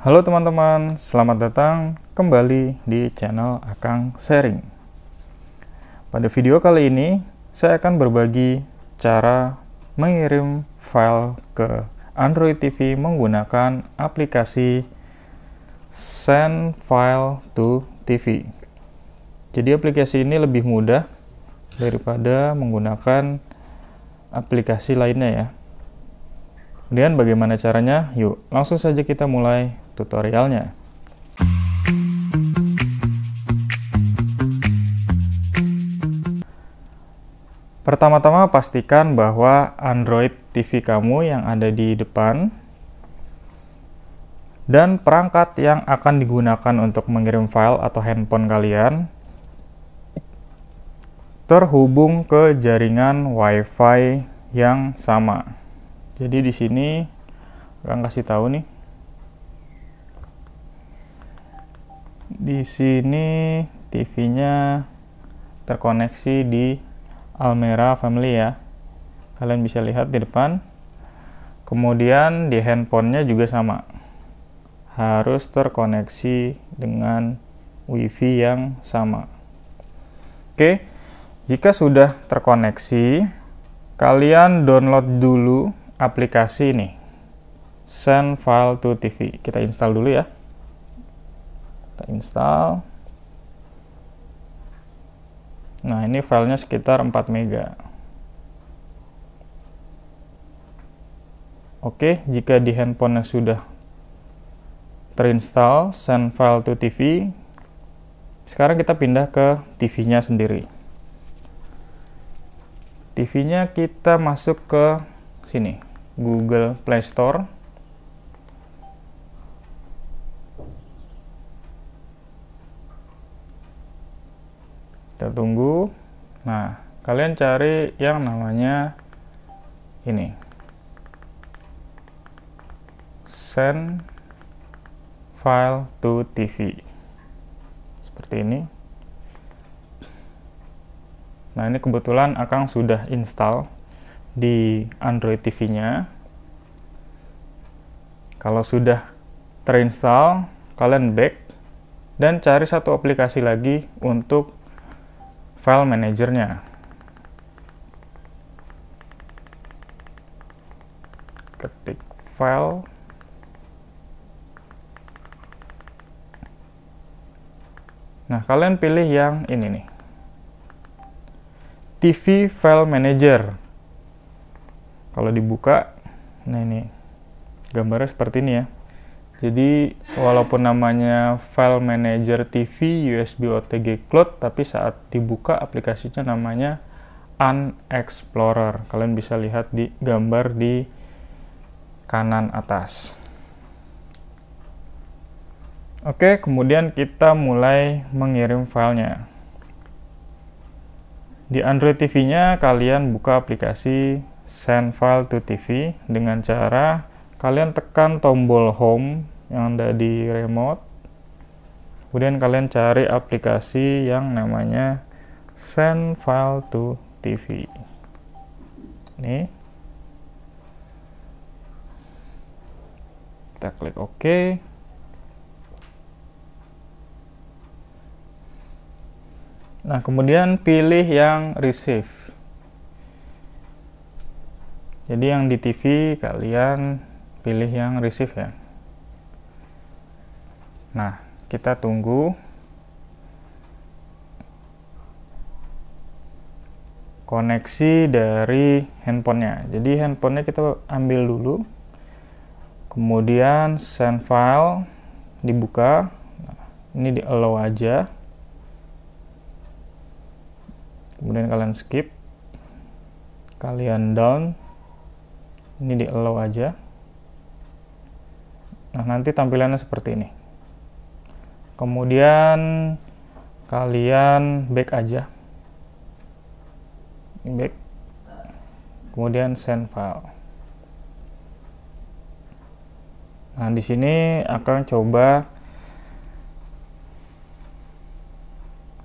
Halo teman-teman, selamat datang kembali di channel Akang Sharing. Pada video kali ini, saya akan berbagi cara mengirim file ke Android TV menggunakan aplikasi Send File to TV. Jadi aplikasi ini lebih mudah daripada menggunakan aplikasi lainnya ya. Kemudian bagaimana caranya? Yuk, langsung saja kita mulai tutorialnya. Pertama-tama pastikan bahwa Android TV kamu yang ada di depan dan perangkat yang akan digunakan untuk mengirim file atau handphone kalian terhubung ke jaringan WiFi yang sama. Jadi di sini akan kasih tahu nih di sini TV-nya terkoneksi di Almera Family ya kalian bisa lihat di depan kemudian di handphonenya juga sama harus terkoneksi dengan wifi yang sama oke jika sudah terkoneksi kalian download dulu aplikasi ini send file to TV kita install dulu ya kita install nah ini filenya sekitar 4 mega oke jika di handphonenya sudah terinstall send file to TV sekarang kita pindah ke TV-nya sendiri TV-nya kita masuk ke sini Google Play Store kita tunggu nah kalian cari yang namanya ini send file to TV seperti ini nah ini kebetulan Akang sudah install di Android TV nya kalau sudah terinstall kalian back dan cari satu aplikasi lagi untuk file manajernya. Ketik file Nah, kalian pilih yang ini nih. TV File Manager. Kalau dibuka, nah ini gambarnya seperti ini ya. Jadi walaupun namanya file manager TV USB OTG Cloud, tapi saat dibuka aplikasinya namanya Unexplorer. Kalian bisa lihat di gambar di kanan atas. Oke, kemudian kita mulai mengirim filenya. Di Android TV-nya kalian buka aplikasi Send File to TV dengan cara kalian tekan tombol home yang ada di remote kemudian kalian cari aplikasi yang namanya send file to TV ini kita klik OK nah kemudian pilih yang receive jadi yang di TV kalian pilih yang receive ya nah kita tunggu koneksi dari handphonenya jadi handphonenya kita ambil dulu kemudian send file dibuka nah, ini di allow aja kemudian kalian skip kalian down ini di allow aja Nah, nanti tampilannya seperti ini. Kemudian kalian back aja. Back. Kemudian send file. Nah, di sini akan coba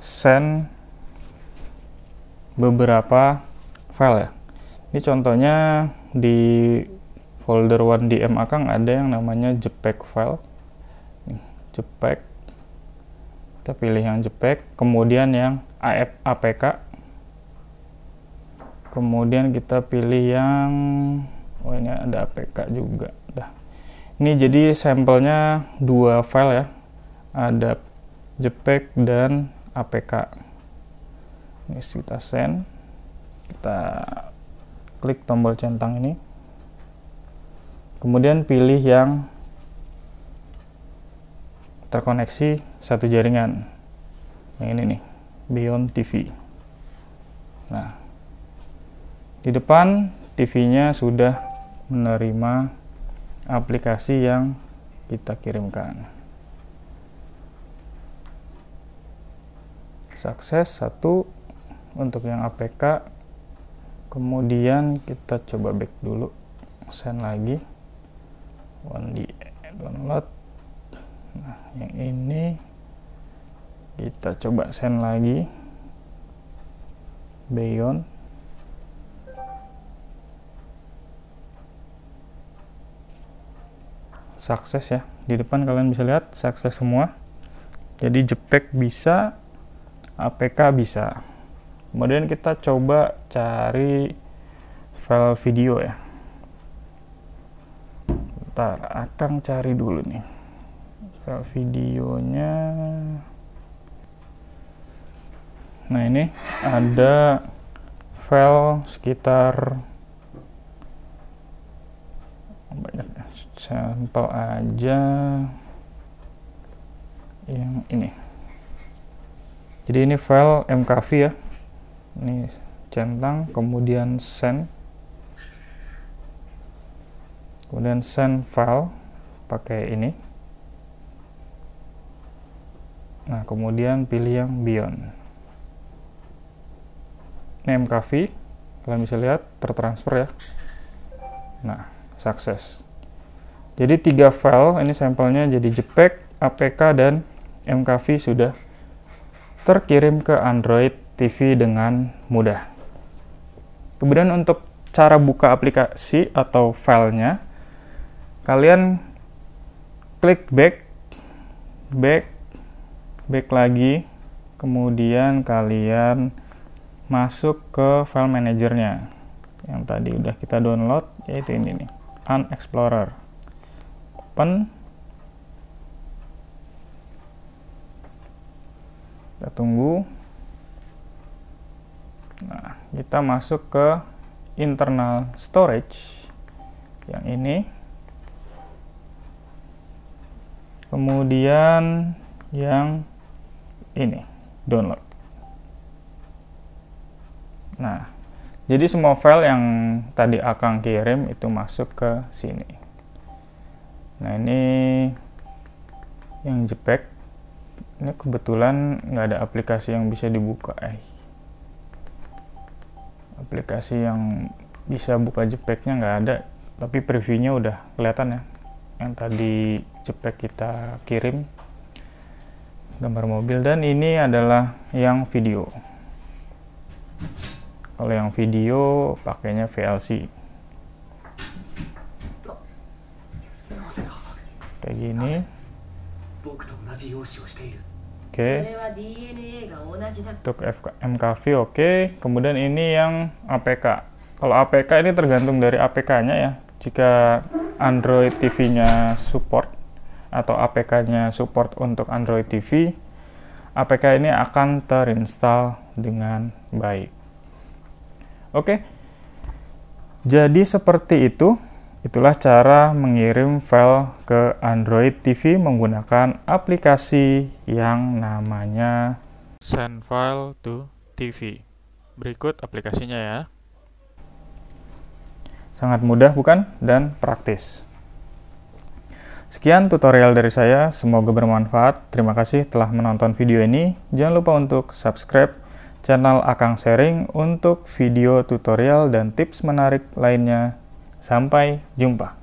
send beberapa file ya. Ini contohnya di folder 1dm akang ada yang namanya jpeg file jpeg kita pilih yang jpeg kemudian yang AF apk kemudian kita pilih yang oh ini ada apk juga dah ini jadi sampelnya dua file ya ada jpeg dan apk ini kita send kita klik tombol centang ini kemudian pilih yang terkoneksi satu jaringan yang ini nih Beyond TV nah di depan TV-nya sudah menerima aplikasi yang kita kirimkan sukses satu untuk yang APK kemudian kita coba back dulu send lagi only download nah yang ini kita coba send lagi beyond sukses ya di depan kalian bisa lihat sukses semua jadi jepek bisa APK bisa kemudian kita coba cari file video ya Bentar, akan cari dulu nih. Soal videonya. Nah, ini ada file sekitar banyak ya, sampel aja yang ini. Jadi ini file MKV ya. Ini centang kemudian send kemudian send file pakai ini nah kemudian pilih yang beyond name mkv kalian bisa lihat tertransfer ya nah sukses jadi tiga file ini sampelnya jadi jpeg apk dan mkv sudah terkirim ke android tv dengan mudah kemudian untuk cara buka aplikasi atau filenya kalian klik back back back lagi kemudian kalian masuk ke file manajernya yang tadi udah kita download yaitu ini nih unexplorer open kita tunggu nah kita masuk ke internal storage yang ini kemudian yang ini download nah jadi semua file yang tadi akan kirim itu masuk ke sini. Nah ini yang JPEG. Ini kebetulan nggak ada aplikasi yang bisa dibuka. Eh, aplikasi yang bisa buka JPEG-nya nggak ada, tapi previewnya udah kelihatan ya yang tadi cepet kita kirim gambar mobil dan ini adalah yang video kalau yang video pakainya VLC kayak gini oke okay. untuk MKV oke okay. kemudian ini yang APK kalau APK ini tergantung dari APK nya ya jika Android TV-nya support atau APK-nya support untuk Android TV, APK ini akan terinstall dengan baik. Oke, jadi seperti itu. Itulah cara mengirim file ke Android TV menggunakan aplikasi yang namanya Send File to TV. Berikut aplikasinya ya. Sangat mudah bukan? Dan praktis. Sekian tutorial dari saya, semoga bermanfaat. Terima kasih telah menonton video ini. Jangan lupa untuk subscribe channel Akang Sharing untuk video tutorial dan tips menarik lainnya. Sampai jumpa.